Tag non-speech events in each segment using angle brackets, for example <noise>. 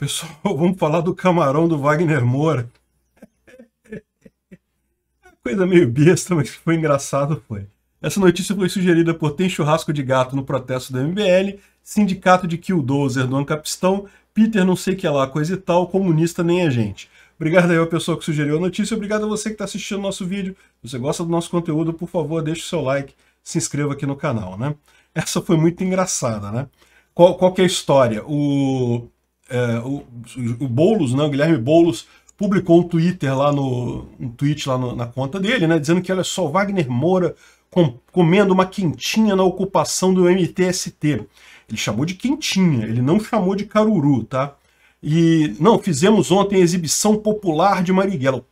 Pessoal, <laughs> vamos falar do camarão do Wagner Moura. Coisa meio besta, mas foi engraçado, foi. Essa notícia foi sugerida por Tem Churrasco de Gato no protesto do MBL, Sindicato de Killdozer do Ancapistão, Peter não sei que é lá, coisa e tal, comunista nem a gente. Obrigado aí ao pessoal que sugeriu a notícia, obrigado a você que está assistindo nosso vídeo. Se você gosta do nosso conteúdo, por favor, deixe o seu like, se inscreva aqui no canal, né? Essa foi muito engraçada, né? Qual, qual que é a história? O é, o, o Boulos, né, o Guilherme Boulos, publicou um Twitter lá no um tweet lá no, na conta dele, né, dizendo que olha só, Wagner Moura com, comendo uma quentinha na ocupação do MTST. Ele chamou de quentinha, ele não chamou de caruru, tá? E não, fizemos ontem exibição popular de Marighella,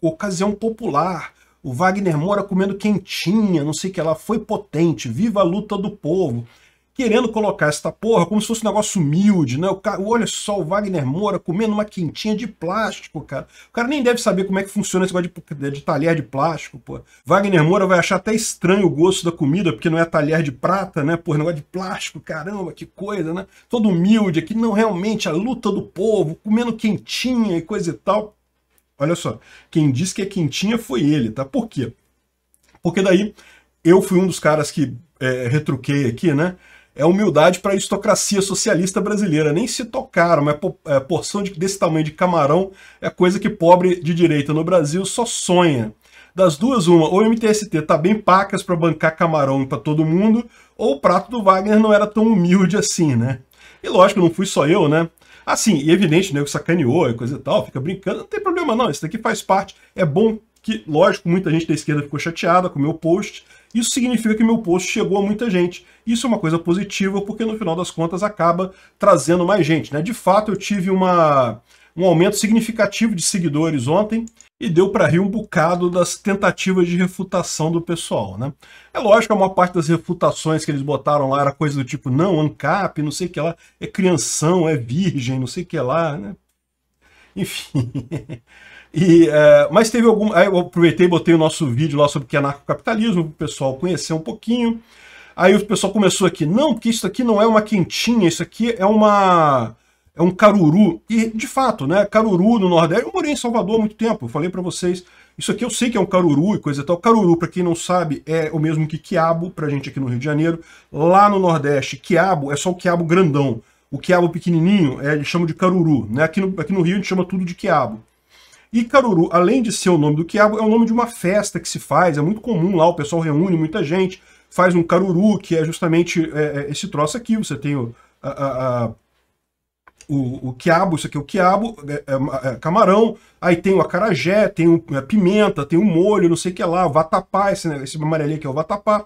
ocasião popular. O Wagner Moura comendo quentinha, não sei o que lá, foi potente, viva a luta do povo querendo colocar esta porra como se fosse um negócio humilde, né? O cara, olha só o Wagner Moura comendo uma quentinha de plástico, cara. O cara nem deve saber como é que funciona esse negócio de, de talher de plástico, pô. Wagner Moura vai achar até estranho o gosto da comida, porque não é talher de prata, né? Pô, negócio de plástico, caramba, que coisa, né? Todo humilde aqui, não, realmente, a luta do povo, comendo quentinha e coisa e tal. Olha só, quem disse que é quentinha foi ele, tá? Por quê? Porque daí eu fui um dos caras que é, retruquei aqui, né? é humildade para a aristocracia socialista brasileira. Nem se tocaram, mas é, porção desse tamanho de camarão é coisa que pobre de direita no Brasil só sonha. Das duas, uma, ou o MTST tá bem pacas para bancar camarão para todo mundo, ou o prato do Wagner não era tão humilde assim, né? E lógico, não fui só eu, né? Assim, e evidente, nego que sacaneou e coisa e tal, fica brincando, não tem problema não, isso daqui faz parte, é bom que, lógico, muita gente da esquerda ficou chateada com o meu post, isso significa que meu post chegou a muita gente. Isso é uma coisa positiva, porque no final das contas acaba trazendo mais gente. Né? De fato, eu tive uma, um aumento significativo de seguidores ontem e deu para rir um bocado das tentativas de refutação do pessoal, né? É lógico, que a maior parte das refutações que eles botaram lá era coisa do tipo, não, ANCAP, não sei o que lá, é crianção, é virgem, não sei o que lá, né? Enfim, <laughs> E, é, mas teve algum. Aí eu aproveitei e botei o nosso vídeo lá sobre o que é anarcocapitalismo, para o pessoal conhecer um pouquinho. Aí o pessoal começou aqui, não, porque isso aqui não é uma quentinha, isso aqui é uma. É um caruru. E, de fato, né? Caruru no Nordeste. Eu morei em Salvador há muito tempo, eu falei para vocês. Isso aqui eu sei que é um caruru e coisa e tal. Caruru, para quem não sabe, é o mesmo que quiabo pra gente aqui no Rio de Janeiro. Lá no Nordeste, quiabo é só o quiabo grandão. O quiabo pequenininho é, eles chamam de caruru, né? Aqui no, aqui no Rio a gente chama tudo de quiabo. Icaruru, além de ser o nome do quiabo, é o nome de uma festa que se faz, é muito comum lá, o pessoal reúne muita gente, faz um caruru, que é justamente é, é esse troço aqui, você tem o, a, a, a, o, o quiabo, isso aqui é o quiabo, é, é, é camarão, aí tem o acarajé, tem o, a é, pimenta, tem o molho, não sei o que lá, o vatapá, esse, né, esse amarelinho aqui é o vatapá.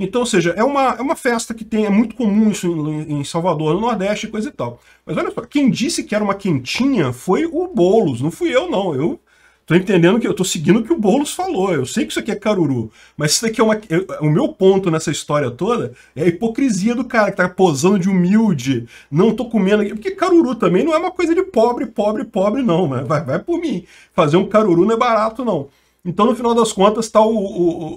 Então, ou seja, é uma, é uma festa que tem, é muito comum isso em, em Salvador, no Nordeste, e coisa e tal. Mas olha só, quem disse que era uma quentinha foi o Boulos, não fui eu, não. Eu tô entendendo que eu tô seguindo o que o Boulos falou. Eu sei que isso aqui é caruru, mas isso daqui é uma. Eu, o meu ponto nessa história toda é a hipocrisia do cara que tá posando de humilde, não tô comendo aqui. Porque caruru também não é uma coisa de pobre, pobre, pobre, não, né? Vai, vai por mim. Fazer um caruru não é barato, não. Então, no final das contas, está o,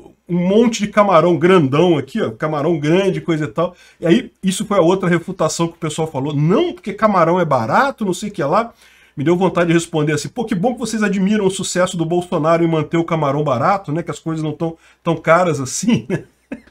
o, um monte de camarão grandão aqui, ó, camarão grande, coisa e tal. E aí, isso foi a outra refutação que o pessoal falou. Não, porque camarão é barato, não sei o que lá. Me deu vontade de responder assim, pô, que bom que vocês admiram o sucesso do Bolsonaro em manter o camarão barato, né? Que as coisas não estão tão caras assim, né? <laughs>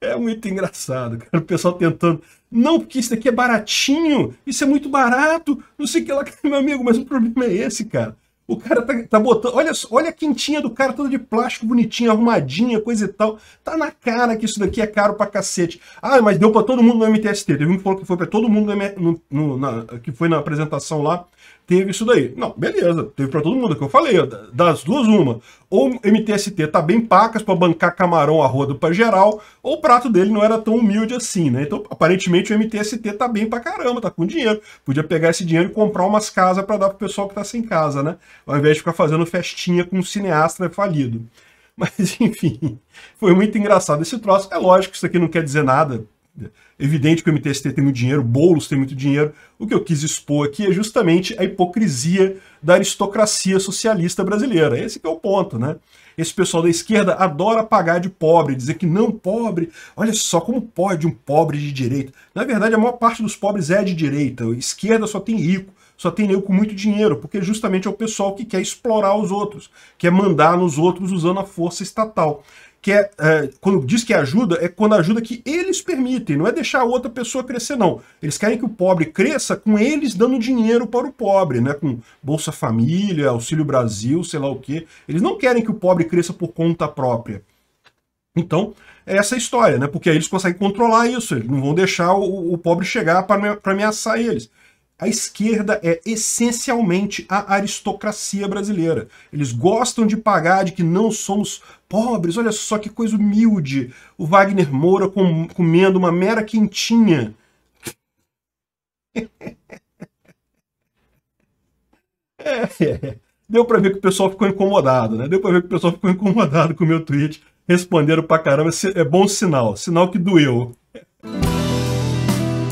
É muito engraçado, cara. O pessoal tentando. Não, porque isso daqui é baratinho, isso é muito barato, não sei o que lá, <laughs> meu amigo, mas o problema é esse, cara. O cara tá, tá, botando. Olha, olha a quintinha do cara toda de plástico, bonitinha, arrumadinha, coisa e tal. Tá na cara que isso daqui é caro pra cacete. Ah, mas deu pra todo mundo no MTST. Teve um que falou que foi pra todo mundo no, no, na, que foi na apresentação lá teve isso daí. Não, beleza, teve para todo mundo, é que eu falei, das duas uma. Ou MTST tá bem pacas para bancar camarão a roda para geral, ou o prato dele não era tão humilde assim, né? Então, aparentemente o MTST tá bem para caramba, tá com dinheiro. Podia pegar esse dinheiro e comprar umas casas para dar pro pessoal que tá sem casa, né? Ao invés de ficar fazendo festinha com um cineasta né, falido. <laughs> Mas enfim, foi muito engraçado esse troço. É lógico que isso aqui não quer dizer nada Evidente que o MTST tem muito dinheiro, Boulos tem muito dinheiro. O que eu quis expor aqui é justamente a hipocrisia da aristocracia socialista brasileira. Esse é o ponto, né? Esse pessoal da esquerda adora pagar de pobre, dizer que não, pobre, olha só como pode um pobre de direita. Na verdade, a maior parte dos pobres é de direita. A esquerda só tem rico. Só tem nego com muito dinheiro, porque justamente é o pessoal que quer explorar os outros, quer mandar nos outros usando a força estatal. Que é, é, quando diz que ajuda, é quando ajuda que eles permitem, não é deixar a outra pessoa crescer, não. Eles querem que o pobre cresça com eles dando dinheiro para o pobre, né? Com Bolsa Família, Auxílio Brasil, sei lá o quê. Eles não querem que o pobre cresça por conta própria. Então, é essa história, né? Porque aí eles conseguem controlar isso, eles não vão deixar o, o pobre chegar para ameaçar eles a esquerda é essencialmente a aristocracia brasileira. Eles gostam de pagar de que não somos pobres. Olha só que coisa humilde. O Wagner Moura com, comendo uma mera quentinha. É, <laughs> deu para ver que o pessoal ficou incomodado, né? Deu para ver que o pessoal ficou incomodado com o meu tweet. Responderam pra caramba. É bom sinal. Sinal que doeu.